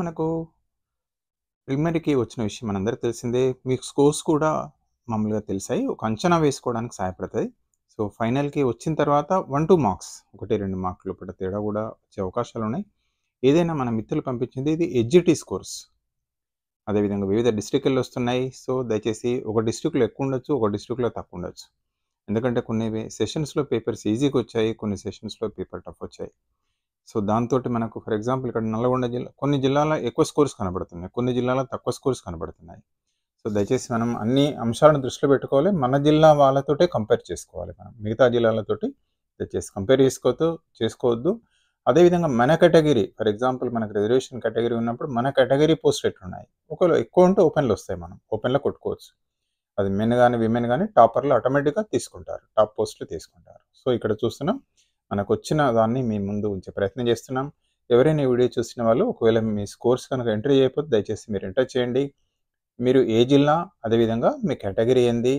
మనకు ప్రిమరీకి వచ్చిన విషయం మనందరికీ తెలిసిందే మీకు స్కోర్స్ కూడా మామూలుగా తెలిసాయి ఒక అంచనా వేసుకోవడానికి సహాయపడుతుంది సో ఫైనల్కి వచ్చిన తర్వాత వన్ టూ మార్క్స్ ఒకటి రెండు మార్కులు పడ్డ తేడా కూడా వచ్చే అవకాశాలు ఉన్నాయి ఏదైనా మన మిత్రులు పంపించింది ఇది ఎడ్జిటీ స్కోర్స్ అదేవిధంగా వివిధ డిస్ట్రిక్ట్లు వస్తున్నాయి సో దయచేసి ఒక డిస్ట్రిక్ట్లో ఎక్కువ ఉండొచ్చు ఒక డిస్ట్రిక్ట్లో తక్కువ ఉండొచ్చు ఎందుకంటే కొన్ని సెషన్స్లో పేపర్స్ ఈజీగా వచ్చాయి కొన్ని సెషన్స్లో పేపర్ టఫ్ వచ్చాయి సో దాంతో మనకు ఫర్ ఎగ్జాంపుల్ ఇక్కడ నల్గొండ జిల్లా కొన్ని జిల్లాలో ఎక్కువ స్కోర్స్ కనబడుతున్నాయి కొన్ని జిల్లాలో తక్కువ స్కోర్స్ కనబడుతున్నాయి సో దయచేసి మనం అన్ని అంశాలను దృష్టిలో పెట్టుకోవాలి మన జిల్లా వాళ్ళతోటే కంపేర్ చేసుకోవాలి మనం మిగతా జిల్లాలతోటి దయచేసి కంపేర్ చేసుకోవద్దు చేసుకోవద్దు అదేవిధంగా మన కేటగిరీ ఫర్ ఎగ్జాంపుల్ మనకు రిజర్వేషన్ కేటగిరీ ఉన్నప్పుడు మన కేటగిరీ పోస్ట్ ఎట్లున్నాయి ఒకవేళ ఎక్కువ ఉంటే ఓపెన్లు వస్తాయి మనం ఓపెన్లో కొట్టుకోవచ్చు అది మెన్ కానీ విమెన్ కానీ టాపర్లు ఆటోమేటిక్గా తీసుకుంటారు టాప్ పోస్టులు తీసుకుంటారు సో ఇక్కడ చూస్తున్నాం మనకు వచ్చిన దాన్ని మీ ముందు ఉంచే ప్రయత్నం చేస్తున్నాం ఎవరైనా వీడియో చూసిన వాళ్ళు ఒకవేళ మీ స్కోర్స్ కనుక ఎంటర్ చేయకపోతే దయచేసి మీరు ఎంటర్ చేయండి మీరు ఏ జిల్లా అదేవిధంగా మీ కేటగిరీ ఏంది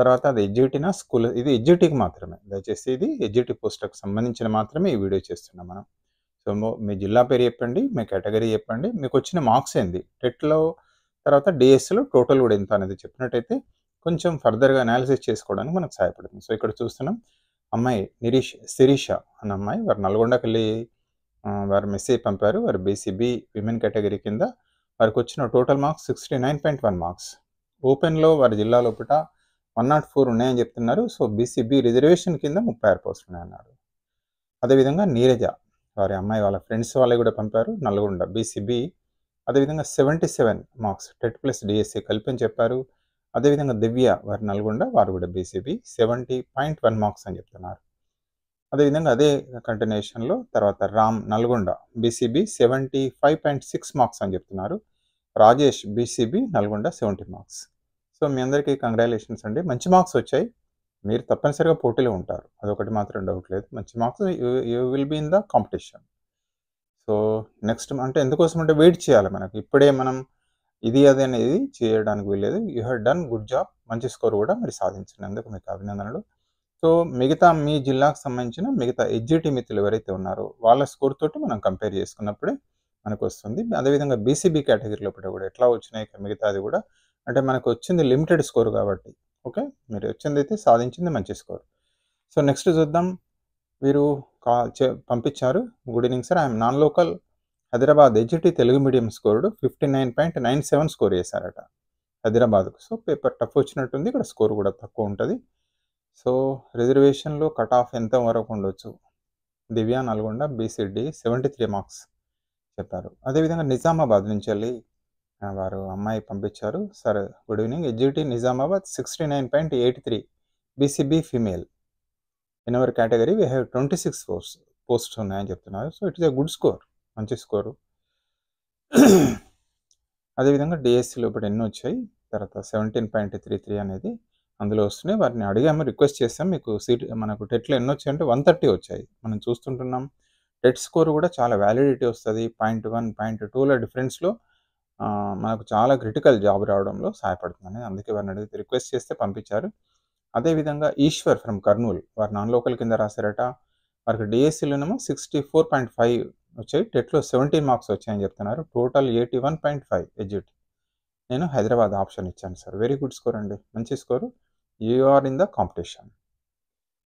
తర్వాత అది ఎడ్జిటీనా స్కూల్ ఇది ఎడ్జిటీకి మాత్రమే దయచేసి ఇది ఎడ్జిటీ పోస్ట్కి సంబంధించిన మాత్రమే ఈ వీడియో చేస్తున్నాం మనం సో మీ జిల్లా పేరు చెప్పండి మీ కేటగిరీ చెప్పండి మీకు వచ్చిన మార్క్స్ ఏంది టెట్లో తర్వాత డిఎస్సిలో టోటల్ కూడా ఎంత అనేది చెప్పినట్టయితే కొంచెం ఫర్దర్గా అనాలిసిస్ చేసుకోవడానికి మనకు సహాయపడుతుంది సో ఇక్కడ చూస్తున్నాం అమ్మాయి నిరీష్ శిరీష అన్న అమ్మాయి వారు నల్గొండకి వెళ్ళి వారు మెసేజ్ పంపారు వారు బీసీబీ విమెన్ కేటగిరీ కింద వారికి వచ్చిన total marks sixty nine point one marks ఓపెన్లో వారి జిల్లా లోపల వన్ నాట్ ఫోర్ ఉన్నాయని చెప్తున్నారు సో బీసీబీ రిజర్వేషన్ కింద ముప్పై ఆరు పోస్టులు ఉన్నాయన్నారు అదేవిధంగా నీరజ వారి అమ్మాయి వాళ్ళ ఫ్రెండ్స్ వాళ్ళే కూడా పంపారు నల్గొండ బీసీబీ అదేవిధంగా seventy seven marks TET plus DSC కలిపి అని చెప్పారు అదేవిధంగా దివ్య వారి నల్గొండ వారు కూడా BCB seventy point one marks అని చెప్తున్నారు అదేవిధంగా అదే కంటిన్యూషన్లో తర్వాత Ram Nalgonda BCB seventy five point six marks అని చెప్తున్నారు Rajesh BCB Nalgonda seventy marks so మీ అందరికీ కంగ్రాచులేషన్స్ అండి మంచి మార్క్స్ వచ్చాయి మీరు తప్పనిసరిగా పోటీలో ఉంటారు అదొకటి మాత్రం డౌట్ లేదు మంచి marks you will be in the competition so next అంటే ఎందుకోసం అంటే వెయిట్ చేయాలి మనకి ఇప్పుడే మనం ఇది అది అనేది చేయడానికి వీల్లేదు you had done good job మంచి స్కోర్ కూడా మీరు సాధించినందుకు మీకు అభినందనలు సో మిగతా మీ జిల్లాకు సంబంధించిన మిగతా ఎడ్జిటి మిత్రులు ఎవరైతే ఉన్నారో వాళ్ళ స్కోర్ తోటి మనం కంపేర్ చేసుకున్నప్పుడే మనకు వస్తుంది అదేవిధంగా బీసీబీ కేటగిరీలో కూడా ఎట్లా వచ్చినాయి మిగతాది కూడా అంటే మనకు వచ్చింది లిమిటెడ్ స్కోర్ కాబట్టి ఓకే మీరు వచ్చింది అయితే సాధించింది మంచి స్కోర్ సో నెక్స్ట్ చూద్దాం వీరు కా పంపించారు good evening sir I'm non local Hyderabad HT Telugu medium స్కోరుడు fifty nine point nine seven score చేశారట హైదరాబాద్కు సో పేపర్ టఫ్ వచ్చినట్టుంది ఇక్కడ స్కోర్ కూడా తక్కువ ఉంటుంది సో రిజర్వేషన్లో కట్ ఆఫ్ ఎంత వరకు ఉండొచ్చు Divya Nalgonda BCD seventy three marks చెప్పారు అదేవిధంగా నిజామాబాద్ నుంచి వెళ్ళి వారు అమ్మాయి పంపించారు సార్ గుడ్ ఈవినింగ్ ఎడ్జిటి Nizamabad sixty nine point eight three BCB female in our category we have twenty six post posts ఉన్నాయని చెప్తున్నారు so it is a good score మంచి స్కోరు అదేవిధంగా డిఎస్సిలో ఇప్పుడు ఎన్ని వచ్చాయి తర్వాత సెవెంటీన్ పాయింట్ త్రీ త్రీ అనేది అందులో వస్తున్నాయి వారిని అడిగాము రిక్వెస్ట్ చేస్తాం మీకు సీట్ మనకు టెట్లు ఎన్ని వచ్చాయంటే వన్ థర్టీ వచ్చాయి మనం చూస్తుంటున్నాం టెట్ స్కోర్ కూడా చాలా వ్యాలిడిటీ వస్తుంది పాయింట్ వన్ పాయింట్ టూల డిఫరెన్స్లో మనకు చాలా క్రిటికల్ జాబ్ రావడంలో సహాయపడుతుంది అందుకే వారిని అడిగితే రిక్వెస్ట్ చేస్తే పంపించారు అదేవిధంగా ఈశ్వర్ ఫ్రమ్ కర్నూలు వారు నాన్ లోకల్ కింద రాశారట వారికి డిఎస్సీలోనేమో సిక్స్టీ ఫోర్ పాయింట్ ఫైవ్ వచ్చాయి టెట్లో సెవెంటీన్ మార్క్స్ వచ్చాయని చెప్తున్నారు total eighty one point five SGT నేను హైదరాబాద్ ఆప్షన్ ఇచ్చాను సార్ వెరీ గుడ్ స్కోర్ అండి మంచి score are in the competition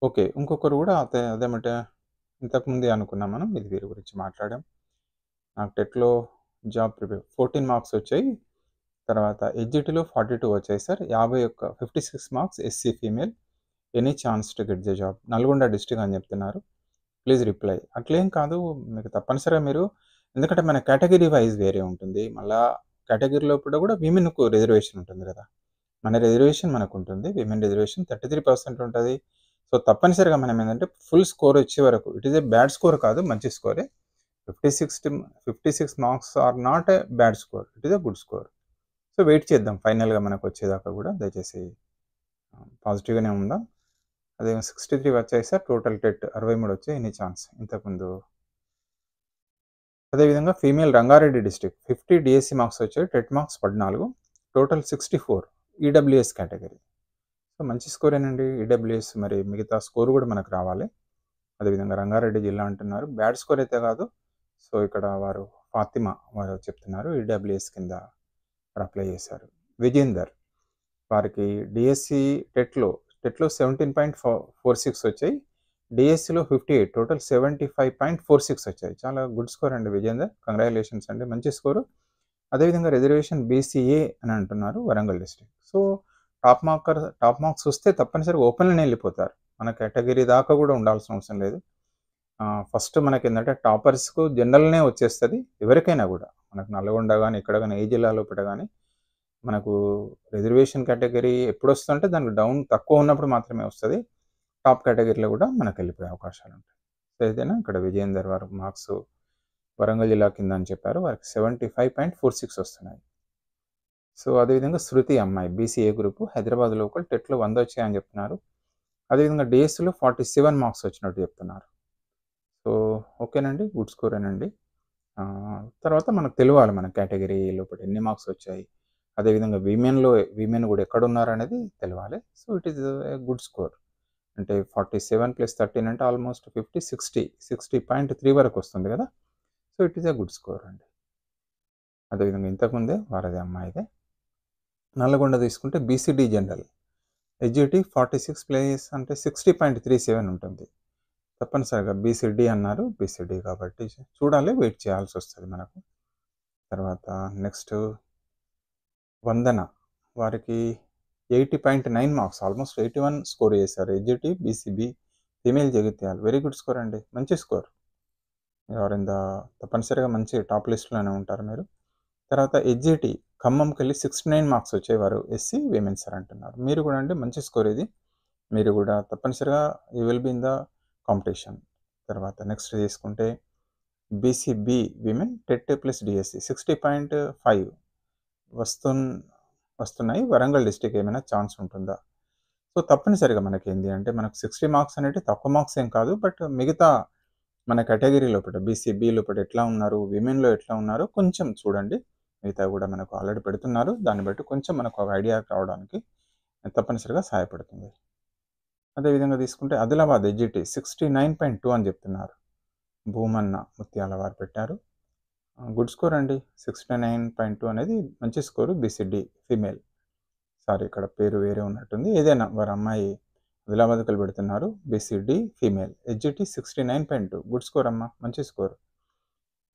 okay ఇంకొకరు కూడా అదే అదేమంటే ఇంతకుముందే అనుకున్నాం మనం ఇది వీరి గురించి మాట్లాడాం నాకు టెట్లో జాబ్ ప్రిపేర్ ఫోర్టీన్ మార్క్స్ వచ్చాయి తర్వాత ఎగ్జిట్లో ఫార్టీ టూ వచ్చాయి సార్ యాభై ఒక్క fifty six marks SC female any chance to get the job Nalgonda district అని చెప్తున్నారు ప్లీజ్ రిప్లై అట్లేం కాదు మీకు తప్పనిసరిగా మీరు ఎందుకంటే మన కేటగిరీ వైజ్ వేరే ఉంటుంది మళ్ళా కేటగిరీలో కూడా విమెన్కు రిజర్వేషన్ ఉంటుంది కదా మన రిజర్వేషన్ మనకు ఉంటుంది women reservation thirty three percent ఉంటుంది సో తప్పనిసరిగా మనం ఏంటంటే ఫుల్ స్కోర్ వచ్చే వరకు it is a bad score కాదు మంచి స్కోరే fifty six fifty six marks are not a bad score it is a good score so wait చేద్దాం ఫైనల్గా మనకు వచ్చేదాకా కూడా దయచేసి పాజిటివ్గానే ఉందా అదే సిక్స్టీ త్రీ వచ్చాయి సార్ టోటల్ టెట్ అరవై మూడు వచ్చాయి ఎనీ ఛాన్స్ ఇంతకుముందు అదేవిధంగా female Rangareddy district fifty DSC marks వచ్చాయి టెట్ మార్క్స్ పద్నాలుగు total sixty four EWS category so మంచి స్కోరేనండి ఈడబ్ల్యూఎస్ e మరి మిగతా స్కోర్ కూడా మనకు రావాలి అదేవిధంగా రంగారెడ్డి జిల్లా అంటున్నారు బ్యాడ్ స్కోర్ అయితే కాదు సో ఇక్కడ వారు ఫాతిమా వారు చెప్తున్నారు ఈడబ్ల్యూఎస్ e కింద అప్లై చేశారు విజేందర్ వారికి డిఎస్సి టెట్లో టెట్లో సెవెంటీన్ పాయింట్ ఫోర్ సిక్స్ వచ్చాయి డిఎస్సిలో fifty eight total seventy five point four six వచ్చాయి చాలా గుడ్ స్కోర్ అండి విజేందర్ కంగ్రాచులేషన్స్ అండి మంచి స్కోరు అదేవిధంగా రిజర్వేషన్ బీసీఏ అని అంటున్నారు Warangal district so top marker top marks వస్తే తప్పనిసరిగా ఓపెన్లోనే వెళ్ళిపోతారు మన కేటగిరీ దాకా కూడా ఉండాల్సిన అవసరం లేదు ఫస్ట్ మనకి ఏంటంటే టాపర్స్కు జనరల్నే వచ్చేస్తుంది ఎవరికైనా కూడా మనకు నల్గొండ కానీ ఇక్కడ కానీ ఏ జిల్లాలో పెట్ట కానీ మనకు రిజర్వేషన్ కేటగిరీ ఎప్పుడు వస్తుందంటే దానికి డౌన్ తక్కువ ఉన్నప్పుడు మాత్రమే వస్తుంది టాప్ కేటగిరీలో కూడా మనకు వెళ్ళిపోయే అవకాశాలు ఉంటాయి సో ఏదైనా ఇక్కడ విజయేందర్ వారు మార్క్స్ వరంగల్ జిల్లా కింద అని చెప్పారు వారికి seventy five point four six వస్తున్నాయి సో అదేవిధంగా శృతి అమ్మాయి బీసీఏ గ్రూపు హైదరాబాద్ లోకల్ టెట్లో వంద వచ్చాయని చెప్తున్నారు అదేవిధంగా డిఎస్సిలో ఫార్టీ సెవెన్ మార్క్స్ వచ్చినట్టు చెప్తున్నారు సో ఓకేనండి గుడ్ స్కోరేనండి తర్వాత మనకు తెలియాలి మన కేటగిరీ లోపల ఎన్ని మార్క్స్ వచ్చాయి అదేవిధంగా విమెన్లో విమెన్ కూడా ఎక్కడ ఉన్నారనేది తెలవాలి so it is good score అంటే ఫార్టీ సెవెన్ ప్లస్ థర్టీన్ అంటే almost fifty sixty sixty point three వరకు వస్తుంది కదా so it is a good score అండి అదేవిధంగా ఇంతకుముందే వారది అమ్మాయిదే నల్లగొండ తీసుకుంటే BCD general SGT forty six place అంటే సిక్స్టీ పాయింట్ త్రీ సెవెన్ ఉంటుంది తప్పనిసరిగా బీసీడీ అన్నారు బీసీడీ కాబట్టి చూడాలి వెయిట్ చేయాల్సి వస్తుంది మనకు తర్వాత నెక్స్ట్ వందన వారికి eighty point nine marks almost eighty one score చేశారు SGT BCB female Jagtial very good score అండి మంచి స్కోర్ ఎవరింద తప్పనిసరిగా మంచి టాప్ లిస్ట్లోనే ఉంటారు మీరు తర్వాత ఎజ్జిటి ఖమ్మంకి వెళ్ళి సిక్స్టీ నైన్ మార్క్స్ వచ్చేవారు ఎస్సీ విమెన్స్ సార్ అంటున్నారు మీరు కూడా అండి మంచి స్కోర్ ఇది మీరు కూడా తప్పనిసరిగా you will be in the competition తర్వాత నెక్స్ట్ తీసుకుంటే BCB women TET plus DSC sixty point five వస్తు వస్తున్నాయి వరంగల్ డిస్టిక్ ఏమైనా ఛాన్స్ ఉంటుందా సో తప్పనిసరిగా మనకి ఏంటి అంటే మనకు సిక్స్టీ మార్క్స్ అనేవి తక్కువ మార్క్స్ ఏం కాదు బట్ మిగతా మన కేటగిరీ లోపల బీసీ బి లోపల ఎట్లా ఉన్నారు విమెన్లో ఎట్లా ఉన్నారో కొంచెం చూడండి మిగతా కూడా మనకు ఆల్రెడీ పెడుతున్నారు దాన్ని బట్టి కొంచెం మనకు ఒక ఐడియా రావడానికి తప్పనిసరిగా సహాయపడుతుంది అదేవిధంగా తీసుకుంటే Adilabad SGT sixty nine point two అని చెప్తున్నారు భూమన్న ముత్యాల వారు పెట్టారు గుడ్ స్కోర్ అండి సిక్స్టీ నైన్ పాయింట్ టూ అనేది మంచి స్కోరు బీసీడీ ఫీమేల్ సారీ ఇక్కడ పేరు వేరే ఉన్నట్టుంది ఏదైనా వారి అమ్మాయి విలాబతుకలు పెడుతున్నారు BCD female SGT sixty nine point two good score అమ్మ మంచి స్కోర్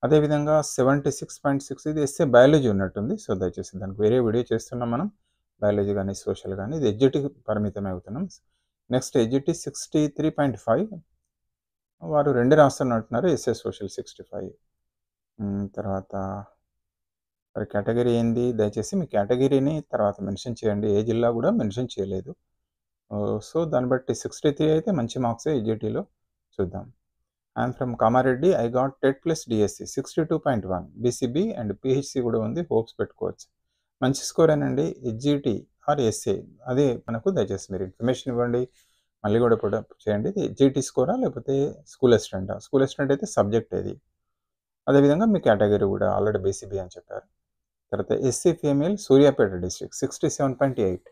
అదేవిధంగా సెవెంటీ సిక్స్ పాయింట్ సిక్స్ ఇది ఎస్ఏ బయాలజీ ఉన్నట్టుంది సో దయచేసి దానికి వేరే వీడియో చేస్తున్నాం మనం బయాలజీ కానీ సోషల్ కానీ ఇది హెచ్జిటీ పరిమితం అవుతున్నాం next SGT sixty three point five వారు రెండు రాస్తున్నట్టున్నారు ఎస్ఏ సోషల్ సిక్స్టీ ఫైవ్ తర్వాత మరి కేటగిరీ ఏంది దయచేసి మీ కేటగిరీని తర్వాత మెన్షన్ చేయండి ఏ జిల్లా కూడా మెన్షన్ చేయలేదు సో దాన్ని బట్టి సిక్స్టీ త్రీ అయితే మంచి మార్క్స్ ఈజీటీలో చూద్దాం I'm from Kamareddy I got TET plus DSC sixty two point one BCB and PHC కూడా ఉంది హోప్స్ పెట్టుకోవచ్చు మంచి స్కోర్ ఏనండి ఎజ్జిటీ ఆర్ ఎస్ఏ అదే మనకు దయచేసి మీరు ఇన్ఫర్మేషన్ ఇవ్వండి మళ్ళీ కూడా చేయండి ఇది ఎజ్జిటీ స్కోరా లేకపోతే స్కూల్ అసిస్టెంటా స్కూల్ అసిస్టెంట్ అయితే సబ్జెక్ట్ ఇది అదేవిధంగా మీ కేటగిరీ కూడా ఆల్రెడీ బీసీబీ అని చెప్పారు తర్వాత SC female Suryapet district sixty seven point eight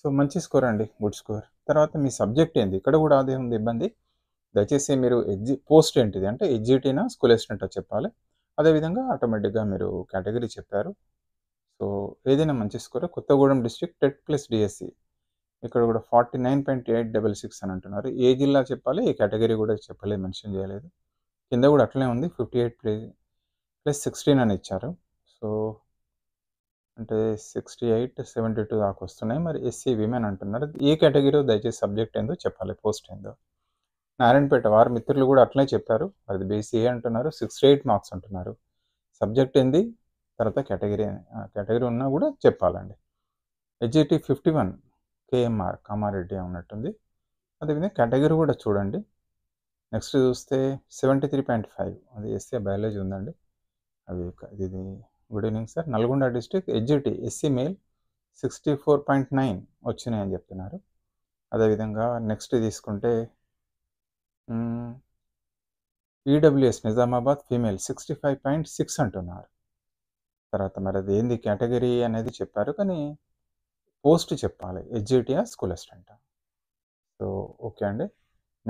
so మంచి స్కోర్ అండి గుడ్ స్కోర్ తర్వాత మీ సబ్జెక్ట్ ఏంది ఇక్కడ కూడా అదే ఉంది ఇబ్బంది దయచేసి మీరు ఎగ్జి పోస్ట్ ఏంటిది అంటే ఎగ్జిటీనా స్కూల్ ఎస్టెంటో చెప్పాలి అదేవిధంగా ఆటోమేటిక్గా మీరు కేటగిరీ చెప్పారు సో ఏదైనా మంచి score Kothagudem district TET plus DSC ఇక్కడ కూడా forty nine point eight double six అని అంటున్నారు ఏ జిల్లా చెప్పాలి ఏ కేటగిరీ కూడా చెప్పలేదు మెన్షన్ చేయలేదు కింద కూడా అట్లనే ఉంది ఫిఫ్టీ ఎయిట్ ప్లస్ సిక్స్టీన్ అని ఇచ్చారు సో అంటే సిక్స్టీ ఎయిట్ సెవెంటీ టూ దాకా వస్తున్నాయి మరి ఎస్సీ విమెన్ అంటున్నారు ఏ కేటగిరీ దయచేసి సబ్జెక్ట్ ఏందో చెప్పాలి పోస్ట్ ఏందో నారాయణపేట వారి మిత్రులు కూడా అట్లనే చెప్పారు అది బీసీఏ అంటున్నారు సిక్స్టీ ఎయిట్ మార్క్స్ అంటున్నారు సబ్జెక్ట్ ఏంది తర్వాత కేటగిరీ కేటగిరీ ఉన్నా కూడా చెప్పాలండి SGT fifty one KMR Kamareddy ఉన్నట్టుంది అదేవిధంగా కేటగిరీ కూడా చూడండి నెక్స్ట్ చూస్తే సెవెంటీ త్రీ పాయింట్ ఫైవ్ అది ఎస్సీ బయాలజీ ఉందండి అవి ఇది good evening sir Nalgonda district SGT SC male sixty four point nine వచ్చినాయని చెప్తున్నారు అదేవిధంగా నెక్స్ట్ తీసుకుంటే EWS e Nizamabad female sixty five point six అంటున్నారు తర్వాత మరి అది ఏంది కేటగిరీ అనేది చెప్పారు కానీ పోస్ట్ చెప్పాలి SGT or school assistant so okay అండి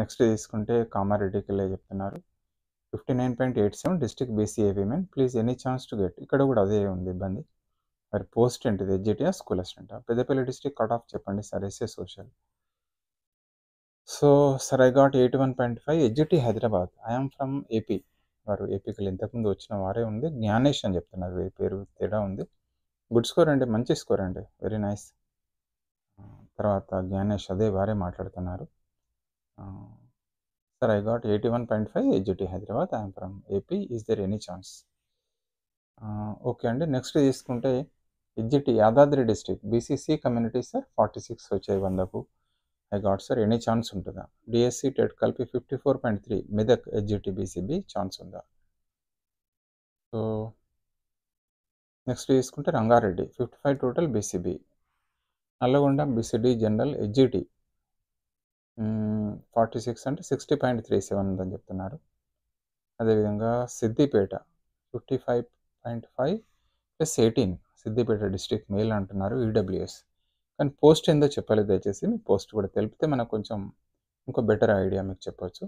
నెక్స్ట్ తీసుకుంటే కామారెడ్డికిలే చెప్తున్నారు fifty nine point eight seven district BCA women please any chance to get ఇక్కడ కూడా అదే ఉంది ఇబ్బంది మరి పోస్ట్ ఏంటిది ఎడ్జిటియా school assistant Peddapalli district cut off చెప్పండి sir SA social so sir I got eighty one point five SGT Hyderabad I'm from AP వారు ఏపీకి ఇంతకుముందు వచ్చిన వారే ఉంది జ్ఞానేష్ అని చెప్తున్నారు వేరే పేరు తేడా ఉంది గుడ్ స్కోర్ అండి మంచి స్కోర్ అండి వెరీ నైస్ తర్వాత జ్ఞానేష్ అదే వారే మాట్లాడుతున్నారు sir I got eighty one point five SGT Hyderabad I'm from AP is there any chance okay అండి నెక్స్ట్ తీసుకుంటే SGT Yadadri district BCC community sir forty six వచ్చాయి వందకు I got sir any chance ఉంటుందా DSC TET కలిపి fifty four point three Medak SGT BCB chance ఉందా so next తీసుకుంటే Rangareddy fifty five total BCB Nalgonda BCD general SGT forty six అంటే sixty point three seven ఉందని చెప్తున్నారు అదేవిధంగా Siddipet fifty five point five plus eighteen Siddipet district male అంటున్నారు EWS కానీ post ఏందో చెప్పలేదు దయచేసి మీ పోస్ట్ కూడా తెలిపితే మనకు కొంచెం ఇంకో బెటర్ ఐడియా మీకు చెప్పవచ్చు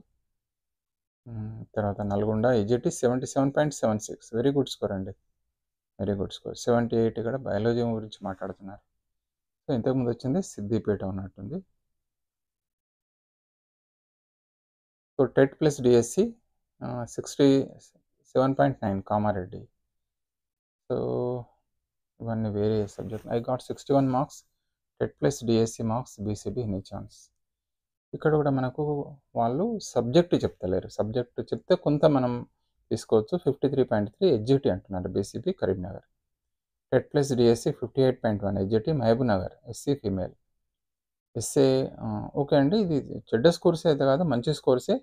తర్వాత Nalgonda SGT seventy seven point seven six very good score అండి very good score seventy eight కూడా బయాలజీ గురించి మాట్లాడుతున్నారు సో ఇంతకుముందు వచ్చింది సిద్దిపేట ఉన్నట్టుంది so TET plus DSC sixty seven point nine Kamareddy so ఇవన్నీ వేరే subject I got sixty one marks TET plus DSC marks BCB any chance ఇక్కడ కూడా మనకు వాళ్ళు సబ్జెక్టు చెప్తలేరు సబ్జెక్టు చెప్తే కొంత మనం తీసుకోవచ్చు fifty three point three SGT అంటున్నారు BCP Karimnagar TET plus DSC fifty eight point one Mahabubnagar SC female SA okay అండి ఇది చెడ్డ స్కోర్సే అయితే కాదు మంచి స్కోర్సే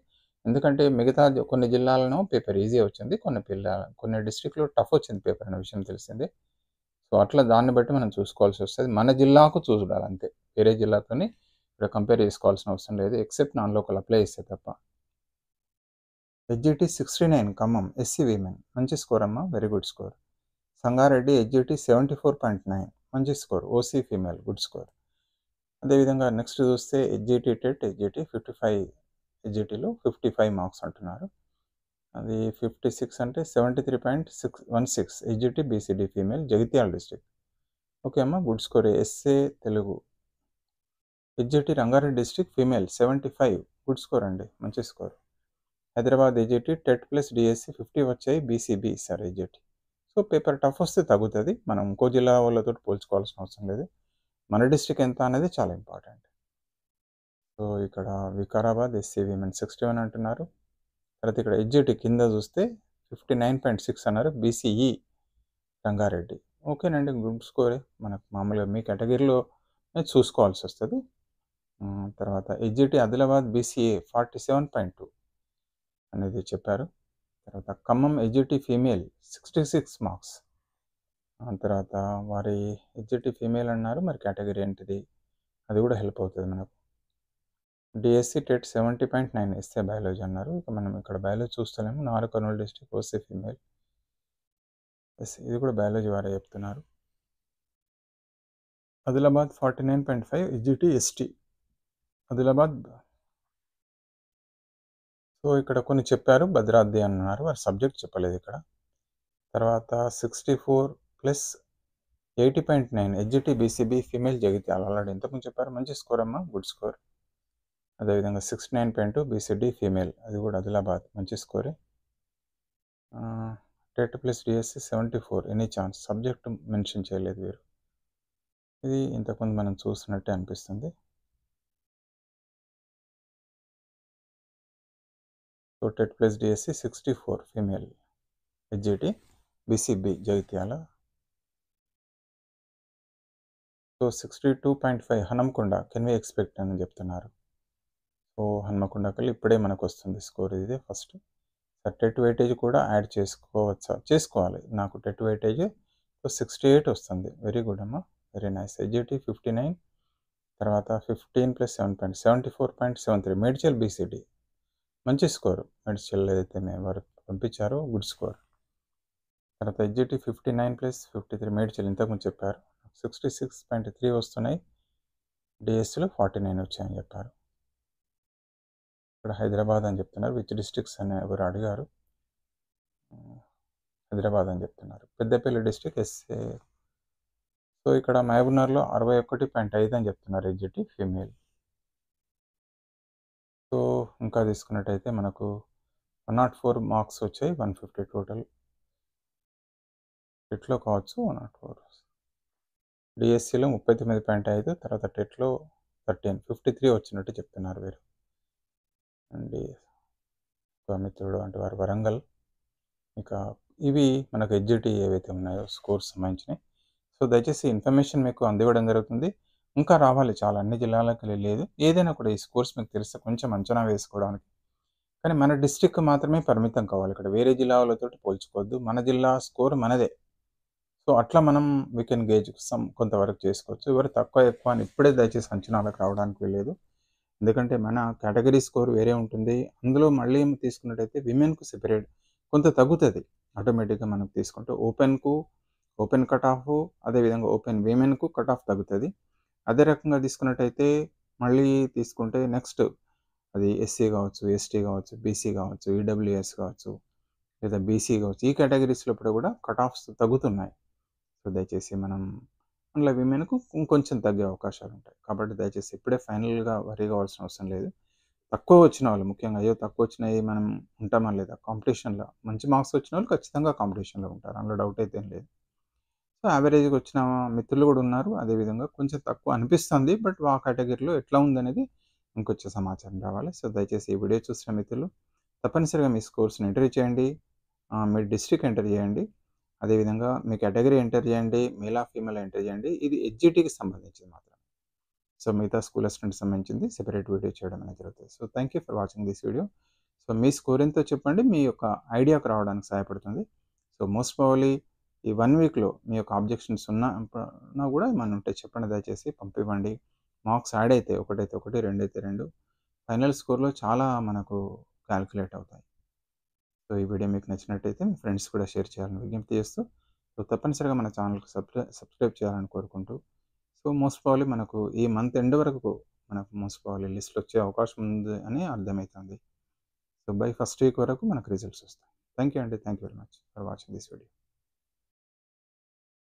ఎందుకంటే మిగతా కొన్ని జిల్లాలను పేపర్ ఈజీ వచ్చింది కొన్ని పిల్ల కొన్ని డిస్ట్రిక్ట్లో టఫ్ వచ్చింది పేపర్ అనే విషయం తెలిసింది సో అట్లా దాన్ని బట్టి మనం చూసుకోవాల్సి వస్తుంది మన జిల్లాకు చూడాలి అంతే వేరే జిల్లాతోని ఇక్కడ కంపేర్ చేసుకోవాల్సిన అవసరం లేదు ఎక్సెప్ట్ నాన్ లోకల్ అప్లై చేస్తే తప్ప SGT sixty nine Khammam SC women మంచి స్కోర్ అమ్మా very good score Sangareddy SGT seventy four point nine మంచి score OC female good score అదేవిధంగా నెక్స్ట్ చూస్తే SGT TET SGT fifty five హెచ్జిటీలో ఫిఫ్టీ ఫైవ్ మార్క్స్ అంటున్నారు అది ఫిఫ్టీ సిక్స్ అంటే seventy three point six one six SGT BCD female Jagtial district okay అమ్మ good score SA Telugu SGT Rangareddy district female seventy five good score అండి మంచి score Hyderabad SGT TET plus DSC fifty వచ్చాయి BCB sir SGT so paper tough వస్తే తగ్గుతుంది మనం ఇంకో జిల్లా వాళ్ళతో పోల్చుకోవాల్సిన అవసరం లేదు మన డిస్టిక్ ఎంత అనేది చాలా ఇంపార్టెంట్ సో ఇక్కడ Vikarabad SC women sixty one అంటున్నారు తర్వాత ఇక్కడ ఎగ్జిట్ కింద చూస్తే ఫిఫ్టీ నైన్ పాయింట్ సిక్స్ అన్నారు బీసీఈ రంగారెడ్డి ఓకేనండి గ్రూప్ స్కోరే మనకు మామూలుగా మీ కేటగిరీలో చూసుకోవాల్సి వస్తుంది తర్వాత SGT Adilabad BCA forty seven point two అనేది చెప్పారు తర్వాత Khammam SGT female sixty six marks తర్వాత వారి ఎగ్జిక్యూటివ్ ఫీమేల్ అన్నారు మరి కేటగిరీ ఏంటిది అది కూడా హెల్ప్ అవుతుంది మనకు DSC TET seventy point nine SA biology అన్నారు ఇక మనం ఇక్కడ బయాలజీ చూస్తలేము నాలుగు Kurnool district OC female S ఇది కూడా బయాలజీ వారే చెప్తున్నారు Adilabad forty nine point five executive ST Adilabad so ఇక్కడ కొన్ని చెప్పారు భద్రాద్రి అన్నారు వారి సబ్జెక్ట్ చెప్పలేదు ఇక్కడ తర్వాత sixty four plus eighty point nine SGT BCB female Jagtial already ఇంతకుముందు చెప్పారు మంచి స్కోర్ అమ్మ గుడ్ స్కోర్ అదేవిధంగా sixty nine point two BCD female అది కూడా అదిలాబాద్ మంచి స్కోరే TET plus DSC seventy four any chance subject mention చేయలేదు వీరు ఇది ఇంతకుముందు మనం చూసినట్టే అనిపిస్తుంది so TET plus DSC sixty four female SGT BCB Jagtial so sixty two point five Hanamkonda can we expect అని చెప్తున్నారు సో హనుమకొండ కళ్ళు ఇప్పుడే మనకు వస్తుంది స్కోర్ ఇది ఫస్ట్ టెట్ వెయిటేజ్ కూడా యాడ్ చేసుకోవచ్చా చేసుకోవాలి నాకు టెట్ వెయిటేజ్ సిక్స్టీ ఎయిట్ వస్తుంది వెరీ గుడ్ అమ్మా very nice SGT fifty nine తర్వాత fifteen plus seven point seventy four point seven three Medchal BCD మంచి స్కోర్ మెడిచల్ ఏదైతే మేము వారు పంపించారో గుడ్ స్కోర్ తర్వాత SGT fifty nine plus fifty three Medchal ఇంతకుముందు చెప్పారు సిక్స్టీ సిక్స్ పాయింట్ త్రీ వస్తున్నాయి డిఎస్సిలో ఫార్టీ నైన్ వచ్చాయని చెప్పారు ఇక్కడ హైదరాబాద్ అని చెప్తున్నారు విచ్ డిస్ట్రిక్ట్స్ అని ఎవరు అడిగారు హైదరాబాద్ అని చెప్తున్నారు పెద్దపల్లి డిస్టిక్ ఎస్ఏ సో ఇక్కడ మహబూబ్నగర్లో అరవై ఒకటి పాయింట్ ఐదు అని చెప్తున్నారు ఎగ్జిటీ ఫీమేల్ సో ఇంకా తీసుకున్నట్టయితే మనకు వన్ నాట్ ఫోర్ మార్క్స్ వచ్చాయి వన్ ఫిఫ్టీ టోటల్ ఇట్లో కావచ్చు వన్ నాట్ ఫోర్ డిఎస్సిలో ముప్పై తొమ్మిది పాయింట్ ఐదు తర్వాత టెట్లో థర్టీన్ ఫిఫ్టీ త్రీ వచ్చినట్టు చెప్తున్నారు వీరు అండి మిత్రుడు అంటే వారు వరంగల్ ఇక ఇవి మనకు ఎడ్జిటీ ఏవైతే ఉన్నాయో స్కోర్స్ సంబంధించినవి సో దయచేసి ఇన్ఫర్మేషన్ మీకు అందివ్వడం జరుగుతుంది ఇంకా రావాలి చాలా అన్ని జిల్లాలకు లేదు ఏదైనా కూడా ఈ స్కోర్స్ మీకు తెలిస్తే కొంచెం అంచనా వేసుకోవడానికి కానీ మన డిస్టిక్ మాత్రమే పరిమితం కావాలి ఇక్కడ వేరే జిల్లాలతో పోల్చుకోవద్దు మన జిల్లా స్కోర్ మనదే సో అట్లా మనం వీ కెన్ గేజ్ సమ్ కొంతవరకు చేసుకోవచ్చు ఎవరు తక్కువ ఎక్కువ అని ఇప్పుడే దయచేసి అంచనాలకు రావడానికి వెళ్ళలేదు ఎందుకంటే మన కేటగిరీ స్కోర్ వేరే ఉంటుంది అందులో మళ్ళీ తీసుకున్నట్టయితే విమెన్కు సెపరేట్ కొంత తగ్గుతుంది ఆటోమేటిక్గా మనం తీసుకుంటే ఓపెన్కు ఓపెన్ కట్ ఆఫ్ అదేవిధంగా ఓపెన్ విమెన్కు కట్ ఆఫ్ తగ్గుతుంది అదే రకంగా తీసుకున్నట్టయితే మళ్ళీ తీసుకుంటే నెక్స్ట్ అది ఎస్సీ కావచ్చు ఎస్టీ కావచ్చు బీసీ కావచ్చు ఈడబ్ల్యూఎస్ కావచ్చు లేదా బీసీ కావచ్చు ఈ కేటగిరీస్లో కూడా కట్ ఆఫ్స్ తగ్గుతున్నాయి సో దయచేసి మనం అందులో విమెన్కు ఇంకొంచెం తగ్గే అవకాశాలు ఉంటాయి కాబట్టి దయచేసి ఇప్పుడే ఫైనల్గా వరీ కావాల్సిన అవసరం లేదు తక్కువ వచ్చిన వాళ్ళు ముఖ్యంగా అయ్యో తక్కువ వచ్చినవి మనం ఉంటామా లేదా కాంపిటీషన్లో మంచి మార్క్స్ వచ్చిన వాళ్ళు ఖచ్చితంగా కాంపిటీషన్లో ఉంటారు అందులో డౌట్ అయితే లేదు సో యావరేజ్కి వచ్చిన మిత్రులు కూడా ఉన్నారు అదేవిధంగా కొంచెం తక్కువ అనిపిస్తుంది బట్ ఆ కేటగిరీలో ఎట్లా ఉందనేది ఇంకొచ్చే సమాచారం రావాలి సో దయచేసి ఈ వీడియో చూసిన మిత్రులు తప్పనిసరిగా మీ స్కోర్స్ని ఎంటర్ చేయండి మీ డిస్ట్రిక్ట్ ఎంటర్ చేయండి అదేవిధంగా మీ కేటగిరీ ఎంటర్ చేయండి మేల్ ఆఫ్ ఫీమేల్ ఎంటర్ చేయండి ఇది హెచ్జిటీకి సంబంధించింది మాత్రం సో మిగతా స్కూల్ అసిస్టెంట్ సంబంధించింది సెపరేట్ వీడియో చేయడం అనేది జరుగుతుంది so thank you for watching this video so మీ స్కోర్ ఎంతో చెప్పండి మీ యొక్క ఐడియాకు రావడానికి సహాయపడుతుంది సో మోస్ట్ ప్రాబ్లీ ఈ వన్ వీక్లో మీ యొక్క ఆబ్జెక్షన్స్ ఉన్నా కూడా మనం ఉంటే చెప్పండి దయచేసి పంపివ్వండి మార్క్స్ యాడ్ అయితే ఒకటైతే ఒకటి రెండైతే రెండు ఫైనల్ స్కోర్లో చాలా మనకు క్యాల్కులేట్ అవుతాయి సో ఈ వీడియో మీకు నచ్చినట్టయితే మీ ఫ్రెండ్స్ కూడా షేర్ చేయాలని విజ్ఞప్తి చేస్తూ సో తప్పనిసరిగా మన ఛానల్కి సబ్స్క్రై సబ్స్క్రైబ్ చేయాలని కోరుకుంటూ సో మోస్ట్ ప్రాబ్లీ మనకు ఈ మంత్ ఎండ్ వరకు మనకు మోస్ట్ ప్రాబ్లీ లిస్ట్లు వచ్చే అవకాశం ఉంది అని అర్థమవుతుంది సో బై ఫస్ట్ వీక్ వరకు మనకు రిజల్ట్స్ వస్తాయి థ్యాంక్ యూ అండి thank you very much for watching this video